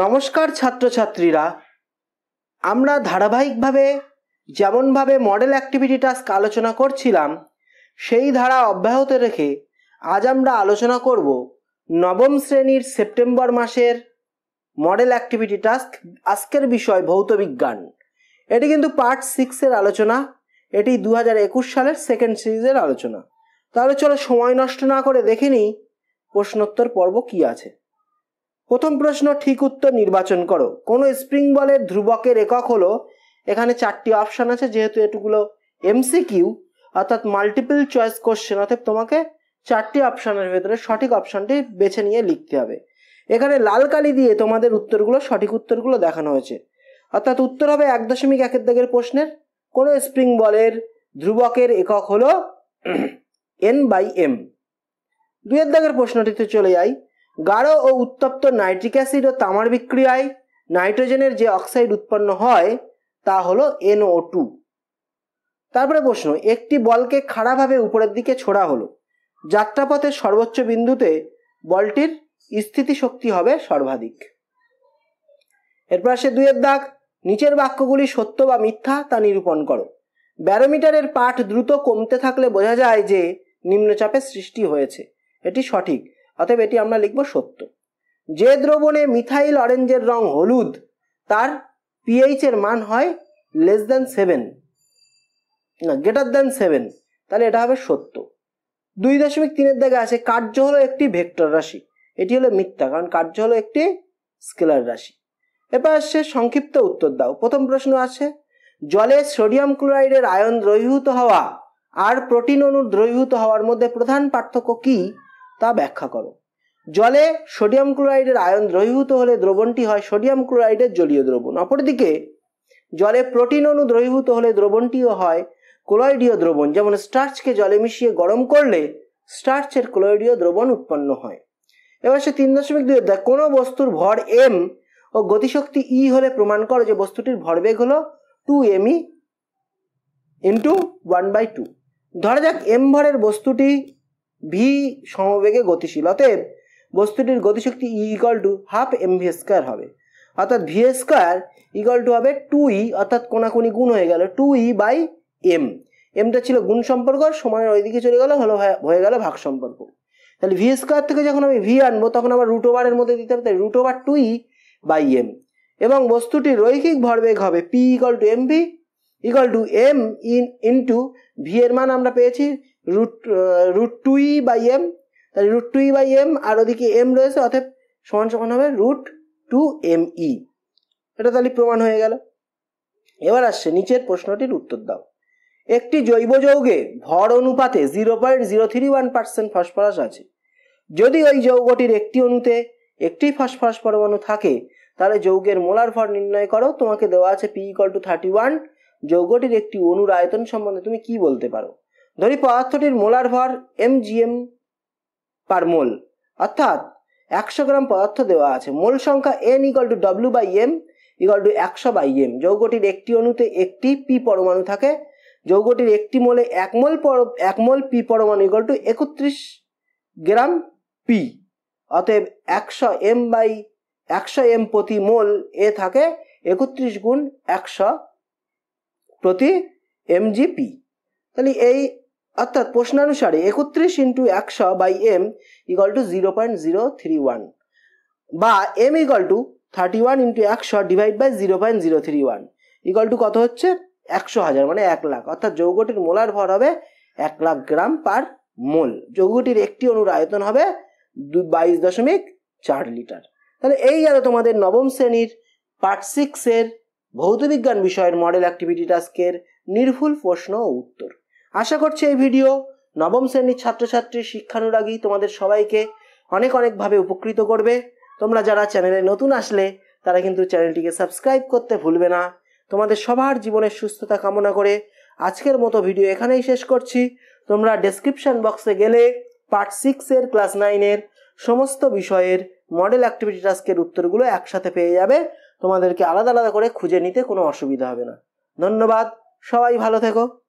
নমস্কার ছাত্রছাত্রীরা আমরা ধারাবাহিকভাবে যেমনভাবে মডেল অ্যাক্টিভিটি টাস্ক আলোচনা করছিলাম সেই ধারা অব্যাহত রেখে আজ আমরা আলোচনা করব নবম শ্রেণীর সেপ্টেম্বর মাসের মডেল অ্যাক্টিভিটি টাস্ক আজকের বিষয় ভৌত বিজ্ঞান এটি কিন্তু পার্ট সিক্সের আলোচনা এটি দু হাজার একুশ সালের সেকেন্ড সিরিজের আলোচনা তাহলে চলো সময় নষ্ট না করে দেখে নিই প্রশ্নোত্তর পর্ব কি আছে প্রথম প্রশ্ন ঠিক উত্তর নির্বাচন করো কোনো স্প্রিং বলের ধ্রুবকের একক হলো এখানে চারটি অপশান আছে যেহেতু এটুকুলো এমসি কিউ অর্থাৎ মাল্টিপল চয়েস কোশ্চেন অর্থাৎ তোমাকে চারটি অপশানের ভেতরে সঠিক অপশানটি বেছে নিয়ে লিখতে হবে এখানে লাল কালি দিয়ে তোমাদের উত্তরগুলো সঠিক উত্তরগুলো দেখানো হয়েছে অর্থাৎ উত্তর হবে এক দশমিক একের দাগের প্রশ্নের কোনো স্প্রিং বলের ধ্রুবকের একক হলো এন বাই এম দুয়ের দাগের প্রশ্নটিতে চলে যাই গাঢ় ও উত্তপ্ত নাইট্রিক অ্যাসিড ও তামার বিক্রিয়ায় নাইট্রোজেনের যে অক্সাইড উৎপন্ন হয় তা হলো এনও টু তারপরে প্রশ্ন একটি বলকে খাড়াভাবে উপরের দিকে ছোড়া হলো যাত্রাপথের সর্বোচ্চ বিন্দুতে বলটির স্থিতিশক্তি হবে সর্বাধিক এরপর আসে দুয়ের দাগ নিচের বাক্যগুলি সত্য বা মিথ্যা তা নিরূপণ করো ব্যারোমিটারের পাঠ দ্রুত কমতে থাকলে বোঝা যায় যে নিম্নচাপের সৃষ্টি হয়েছে এটি সঠিক অতএব এটি আমরা লিখব সত্য যে দ্রবণে মিথাইল অরেঞ্জের রং হলুদ তার পিএইচ এর মান হয় লেস দ্যান সেভেন না গ্রেটার দ্যান সেভেন তাহলে এটা হবে সত্য দুই দশমিক তিনের দাগে আছে কার্য হলো একটি ভেক্টর রাশি এটি হলো মিথ্যা কারণ কার্য হলো একটি স্কেলার রাশি এবার আসছে সংক্ষিপ্ত উত্তর দাও প্রথম প্রশ্ন আছে জলে সোডিয়াম ক্লোরাইডের আয়ন দ্রবীভূত হওয়া আর প্রোটিন অণুর দ্রবীভূত হওয়ার মধ্যে প্রধান পার্থক্য কি তা ব্যাখ্যা করো জলে সোডিয়াম ক্লোরাইডের আয়ন দ্রবীভূত হলে দ্রবণটি হয় সোডিয়াম ক্লোরাইডের জলীয় দ্রবণ অপরদিকে জলে প্রোটিন অণু দ্রবীভূত হলে দ্রবণটিও হয় ক্লোরাইডীয় দ্রবণ যেমন স্টার্চকে জলে মিশিয়ে গরম করলে স্টার্চের ক্লোরাইডীয় দ্রবণ উৎপন্ন হয় এবার সে তিন দশমিক দুই অধ্যায় কোনো বস্তুর ভর এম ও গতিশক্তি ই e হলে প্রমাণ করে যে বস্তুটির ভরবেগ হলো two M E into one by two ধরা যাক এম ভরের বস্তুটি ভি সমবেগে গতিশীল অতএব বস্তুটির গতিশক্তি E equal to half M V square হবে অর্থাৎ ভি স্কোয়ার ইকাল টু হবে টু ই e, অর্থাৎ কোনাকুনি গুণ হয়ে গেল টু ই বাই এম এমটা ছিল গুণ সম্পর্ক আর সমানের ওইদিকে চলে গেল হলো হয়ে গেল ভাগ সম্পর্ক তাহলে ভি স্কোয়ার থেকে যখন আমি ভি আনবো তখন আমার রুট ওভারের মধ্যে দিতে হবে তাই root over two E by M এবং বস্তুটির রৈখিক ভরবেগ হবে P equal to M V equal to M in into V এর মান আমরা পেয়েছি root root two E by M তাহলে রুট টুই বাই এম আর ওদিকে এম রয়েছে অর্থাৎ সমান সমান হবে রুট টু এম ই এটা তাহলে প্রমাণ হয়ে গেল এবার আসছে নিচের প্রশ্নটির উত্তর দাও একটি জৈব যৌগে ভর অনুপাতে zero point zero three one percent phosphorus আছে যদি ওই যৌগটির একটি অণুতে একটি ফসফরাস পরমাণু থাকে তাহলে যৌগের মোলার ভর নির্ণয় করো তোমাকে দেওয়া আছে P equal to thirty one যৌগটির একটি অণুর আয়তন সম্বন্ধে তুমি কি বলতে পারো ধরি পদার্থটির মোলার ভর M G M per mole অর্থাৎ একশো গ্রাম পদার্থ দেওয়া আছে মোল সংখ্যা N equal to W by M equal to একশো বাই এম যৌগটির একটি অণুতে একটি পি পরমাণু থাকে যৌগটির একটি মোলে এক মোল এক মোল পি পরমাণু ইকাল টু একত্রিশ গ্রাম পি অতএব একশো এম বাই একশো এম প্রতি মোল এ থাকে একত্রিশ গুণ একশো প্রতি এমজিপি তাহলে এই অর্থাৎ প্রশ্নানুসারে একত্রিশ ইন্টু একশো by M equal to zero point zero three one বা M equal to thirty one into একশো divide by zero point zero three one equal to কত হচ্ছে একশো হাজার মানে এক লাখ অর্থাৎ যৌগটির মোলার ভর হবে এক লাখ গ্রাম পার মোল যৌগটির একটি অনুর আয়তন হবে বাইশ দশমিক চার লিটার তাহলে এই গেল তোমাদের নবম শ্রেণীর পার্ট সিক্সের ভৌতবিজ্ঞান বিষয়ের মডেল অ্যাক্টিভিটি টাস্কের নির্ভুল প্রশ্ন ও উত্তর আশা করছি এই ভিডিও নবম শ্রেণীর ছাত্রছাত্রী শিক্ষানুরাগী তোমাদের সবাইকে অনেক অনেকভাবে উপকৃত করবে তোমরা যারা চ্যানেলে নতুন আসলে তারা কিন্তু চ্যানেলটিকে সাবস্ক্রাইব করতে ভুলবে না তোমাদের সবার জীবনের সুস্থতা কামনা করে আজকের মতো ভিডিও এখানেই শেষ করছি তোমরা ডেসক্রিপশন বক্সে গেলে পার্ট সিক্সের ক্লাস নাইনের সমস্ত বিষয়ের মডেল অ্যাক্টিভিটি টাস্কের উত্তরগুলো একসাথে পেয়ে যাবে তোমাদেরকে আলাদা আলাদা করে খুঁজে নিতে কোনো অসুবিধা হবে না ধন্যবাদ সবাই ভালো থেকো